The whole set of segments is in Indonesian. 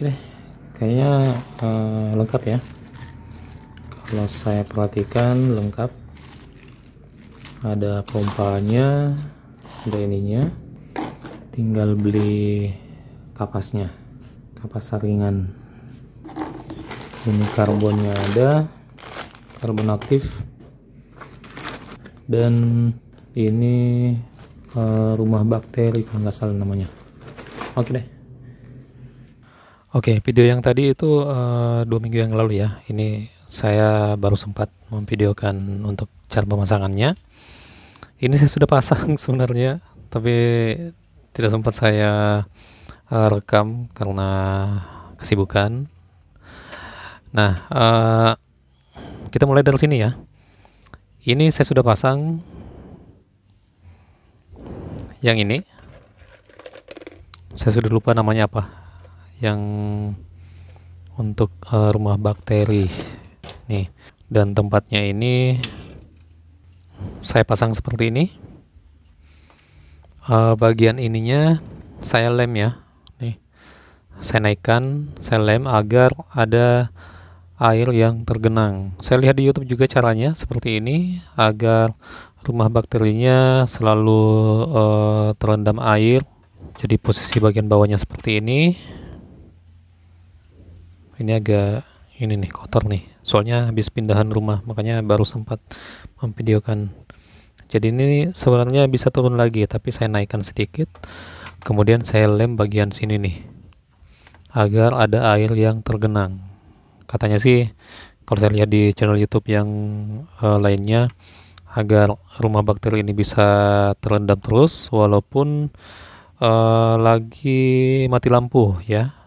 oke deh kayaknya uh, lengkap ya kalau saya perhatikan lengkap ada pompanya ada ininya tinggal beli kapasnya kapas saringan ini karbonnya ada karbon aktif dan ini uh, rumah bakteri kalau nggak salah namanya oke deh Oke, okay, video yang tadi itu uh, dua minggu yang lalu ya. Ini saya baru sempat memvideokan untuk cara pemasangannya. Ini saya sudah pasang sebenarnya, tapi tidak sempat saya uh, rekam karena kesibukan. Nah, uh, kita mulai dari sini ya. Ini saya sudah pasang yang ini. Saya sudah lupa namanya apa yang untuk uh, rumah bakteri nih dan tempatnya ini saya pasang seperti ini uh, bagian ininya saya lem ya nih saya naikkan saya lem agar ada air yang tergenang saya lihat di YouTube juga caranya seperti ini agar rumah bakterinya selalu uh, terendam air jadi posisi bagian bawahnya seperti ini ini agak ini nih kotor nih soalnya habis pindahan rumah makanya baru sempat memvideokan jadi ini sebenarnya bisa turun lagi tapi saya naikkan sedikit kemudian saya lem bagian sini nih agar ada air yang tergenang katanya sih kalau saya lihat di channel youtube yang uh, lainnya agar rumah bakteri ini bisa terendam terus walaupun uh, lagi mati lampu ya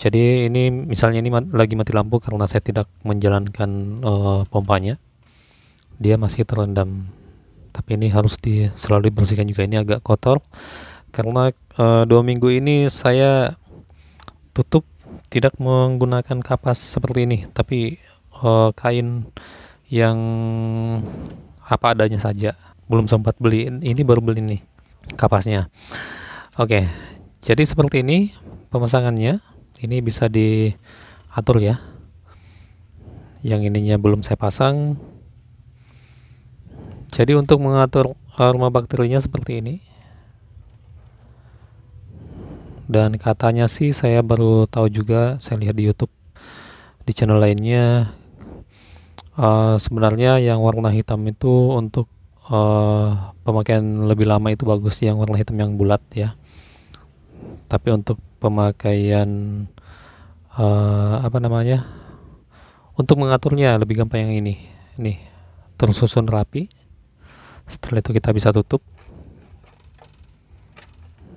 jadi ini misalnya ini mat, lagi mati lampu karena saya tidak menjalankan uh, pompanya. Dia masih terendam. Tapi ini harus di, selalu dibersihkan juga. Ini agak kotor karena uh, dua minggu ini saya tutup tidak menggunakan kapas seperti ini, tapi uh, kain yang apa adanya saja. Belum sempat beli ini baru beli nih kapasnya. Oke, jadi seperti ini pemasangannya ini bisa diatur ya yang ininya belum saya pasang jadi untuk mengatur aroma bakterinya seperti ini dan katanya sih saya baru tahu juga saya lihat di YouTube di channel lainnya uh, sebenarnya yang warna hitam itu untuk uh, pemakaian lebih lama itu bagus yang warna hitam yang bulat ya tapi untuk pemakaian uh, apa namanya untuk mengaturnya lebih gampang yang ini nih tersusun rapi setelah itu kita bisa tutup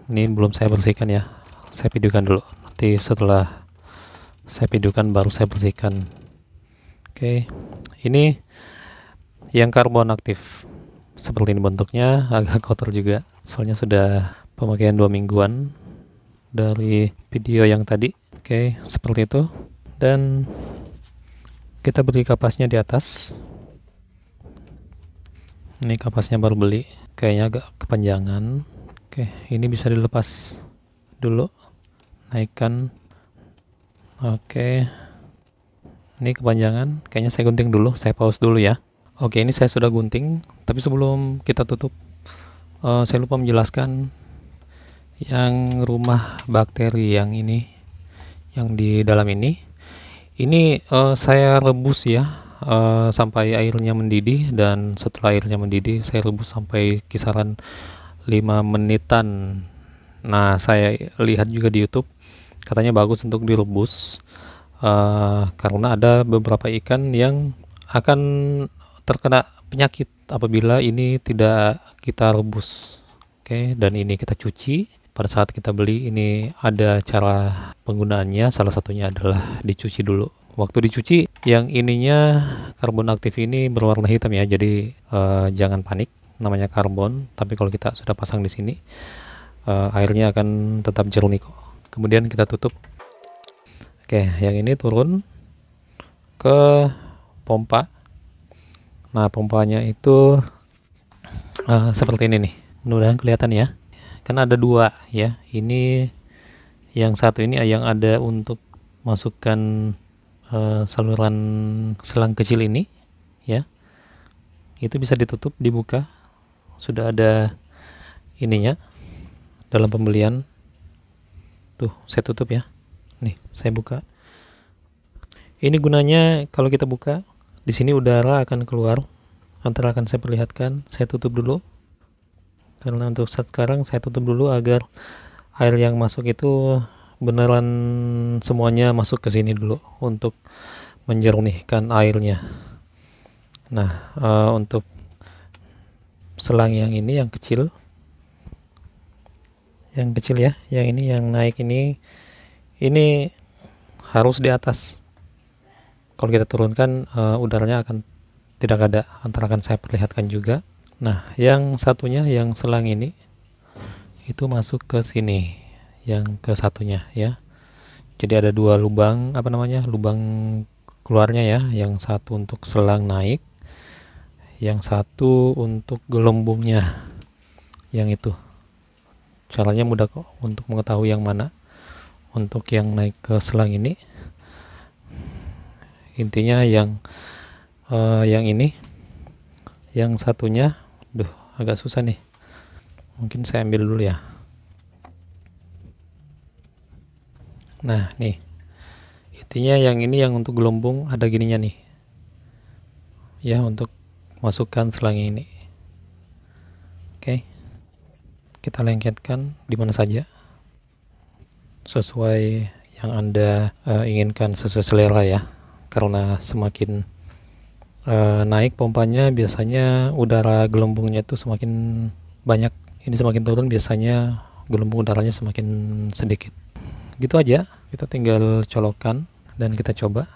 ini belum saya bersihkan ya saya videokan dulu nanti setelah saya videokan baru saya bersihkan oke ini yang karbon aktif seperti ini bentuknya agak kotor juga soalnya sudah pemakaian dua mingguan dari video yang tadi oke seperti itu dan kita beri kapasnya di atas ini kapasnya baru beli kayaknya agak kepanjangan oke ini bisa dilepas dulu naikkan oke ini kepanjangan kayaknya saya gunting dulu saya pause dulu ya oke ini saya sudah gunting tapi sebelum kita tutup uh, saya lupa menjelaskan yang rumah bakteri yang ini yang di dalam ini ini uh, saya rebus ya uh, sampai airnya mendidih dan setelah airnya mendidih saya rebus sampai kisaran 5 menitan nah saya lihat juga di YouTube katanya bagus untuk direbus uh, karena ada beberapa ikan yang akan terkena penyakit apabila ini tidak kita rebus oke okay, dan ini kita cuci pada saat kita beli ini ada cara penggunaannya salah satunya adalah dicuci dulu waktu dicuci yang ininya karbon aktif ini berwarna hitam ya jadi eh, jangan panik namanya karbon tapi kalau kita sudah pasang di sini eh, airnya akan tetap jernih kok kemudian kita tutup oke yang ini turun ke pompa nah pompanya itu uh, seperti ini nih mudah-mudahan kelihatan ya kan ada dua ya ini yang satu ini ah, yang ada untuk masukkan uh, saluran selang kecil ini ya itu bisa ditutup dibuka sudah ada ininya dalam pembelian tuh saya tutup ya nih saya buka ini gunanya kalau kita buka di sini udara akan keluar Nanti akan saya perlihatkan saya tutup dulu karena untuk saat sekarang saya tutup dulu agar air yang masuk itu beneran semuanya masuk ke sini dulu untuk menjernihkan airnya nah uh, untuk selang yang ini yang kecil yang kecil ya yang ini yang naik ini ini harus di atas kalau kita turunkan uh, udaranya akan tidak ada antara akan saya perlihatkan juga Nah, yang satunya yang selang ini itu masuk ke sini, yang ke satunya ya. Jadi ada dua lubang apa namanya? lubang keluarnya ya, yang satu untuk selang naik, yang satu untuk gelembungnya. Yang itu. Caranya mudah kok untuk mengetahui yang mana. Untuk yang naik ke selang ini intinya yang uh, yang ini yang satunya Duh, agak susah nih. Mungkin saya ambil dulu ya. Nah, nih. Intinya yang ini yang untuk gelombung ada gininya nih. Ya, untuk masukkan selang ini. Oke. Kita lengketkan di mana saja. Sesuai yang Anda uh, inginkan sesuai selera ya. Karena semakin e, naik pompanya biasanya udara gelembungnya itu semakin banyak ini semakin turun biasanya gelembung udaranya semakin sedikit gitu aja kita tinggal colokan dan kita coba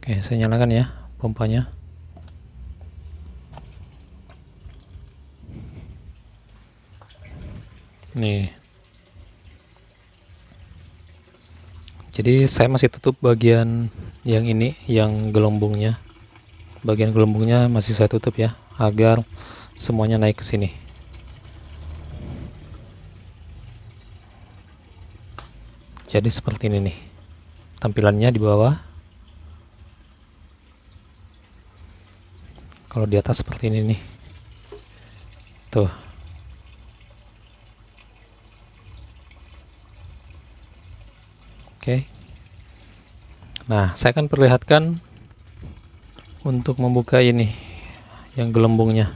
oke saya nyalakan ya pompanya nih jadi saya masih tutup bagian yang ini yang gelombungnya bagian gelembungnya masih saya tutup ya agar semuanya naik ke sini jadi seperti ini nih tampilannya di bawah kalau di atas seperti ini nih tuh oke nah saya akan perlihatkan untuk membuka ini yang gelembungnya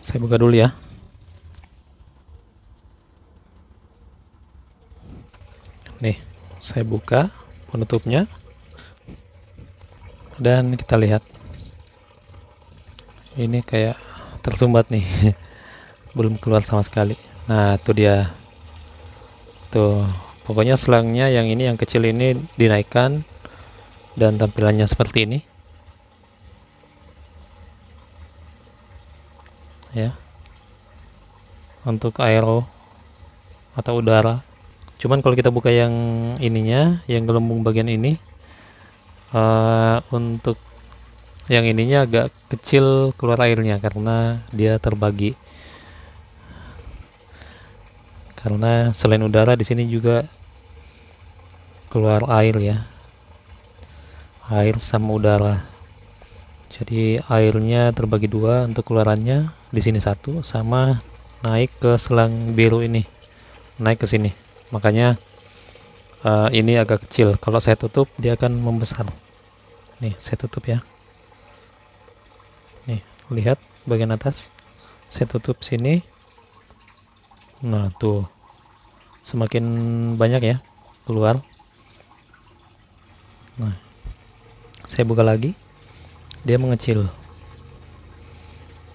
saya buka dulu ya nih saya buka penutupnya dan kita lihat ini kayak tersumbat nih belum keluar sama sekali nah itu dia tuh pokoknya selangnya yang ini yang kecil ini dinaikkan dan tampilannya seperti ini ya untuk aero atau udara cuman kalau kita buka yang ininya yang gelembung bagian ini uh, untuk yang ininya agak kecil keluar airnya karena dia terbagi karena selain udara di sini juga keluar air ya air sama udara jadi airnya terbagi dua untuk keluarannya di sini satu sama naik ke selang biru ini naik ke sini makanya uh, ini agak kecil kalau saya tutup dia akan membesar nih saya tutup ya nih lihat bagian atas saya tutup sini nah tuh semakin banyak ya keluar nah saya buka lagi dia mengecil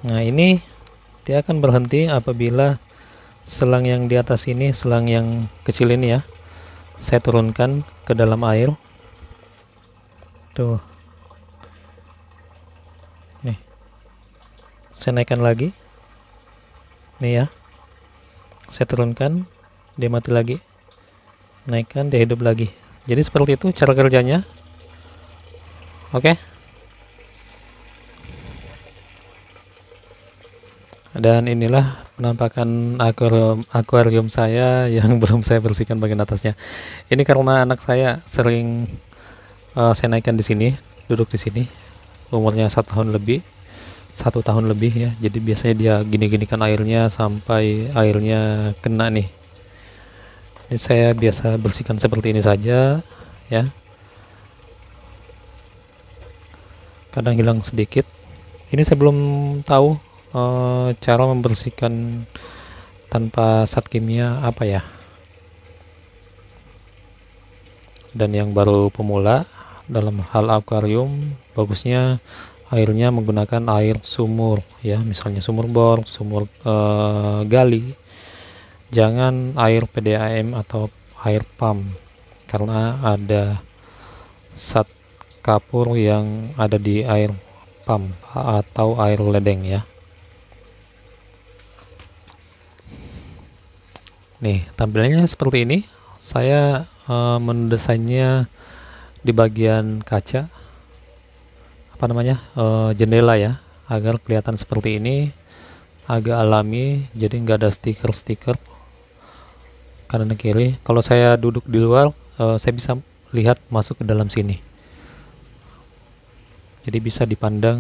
Nah, ini dia akan berhenti apabila selang yang di atas ini, selang yang kecil ini ya, saya turunkan ke dalam air. Tuh. Nih. Saya naikkan lagi. Nih ya. Saya turunkan, dia mati lagi. Naikkan, dia hidup lagi. Jadi seperti itu cara kerjanya. Oke. Okay? dan inilah penampakan akuarium, akuarium saya yang belum saya bersihkan bagian atasnya ini karena anak saya sering uh, saya naikkan di sini duduk di sini umurnya satu tahun lebih satu tahun lebih ya jadi biasanya dia gini gini kan airnya sampai airnya kena nih ini saya biasa bersihkan seperti ini saja ya kadang hilang sedikit ini saya belum tahu Eh, cara membersihkan tanpa sat kimia apa ya dan yang baru pemula dalam hal akuarium bagusnya airnya menggunakan air sumur ya misalnya sumur bor sumur uh, gali jangan air PDAM atau air pam karena ada sat kapur yang ada di air pam atau air ledeng ya Nih, tampilannya seperti ini. Saya uh, mendesainnya di bagian kaca apa namanya? Uh, jendela ya, agar kelihatan seperti ini agak alami, jadi nggak ada stiker-stiker kanan dan kiri. Kalau saya duduk di luar, uh, saya bisa lihat masuk ke dalam sini. Jadi bisa dipandang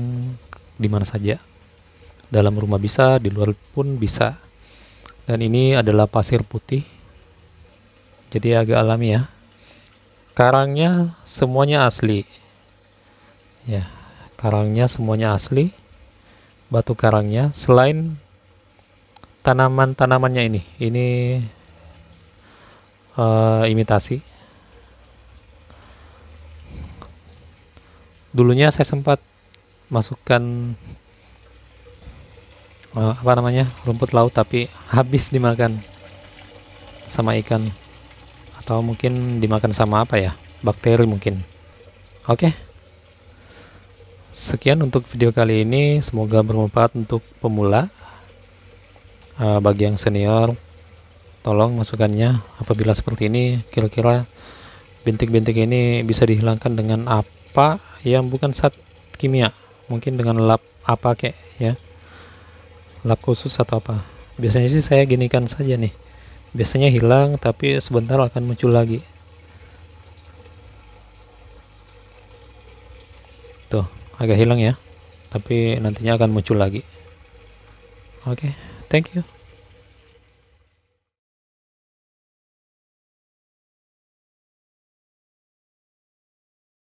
di mana saja. Dalam rumah bisa, di luar pun bisa dan ini adalah pasir putih jadi agak alami ya karangnya semuanya asli ya karangnya semuanya asli batu karangnya selain tanaman-tanamannya ini ini uh, imitasi dulunya saya sempat masukkan uh, apa namanya rumput laut tapi habis dimakan sama ikan atau mungkin dimakan sama apa ya bakteri mungkin oke okay. sekian untuk video kali ini semoga bermanfaat untuk pemula uh, bagi yang senior tolong masukkannya apabila seperti ini kira-kira bintik-bintik ini bisa dihilangkan dengan apa yang bukan saat kimia mungkin dengan lap apa kayak ya lap khusus atau apa biasanya sih saya ginikan saja nih biasanya hilang tapi sebentar akan muncul lagi tuh agak hilang ya tapi nantinya akan muncul lagi oke okay, thank you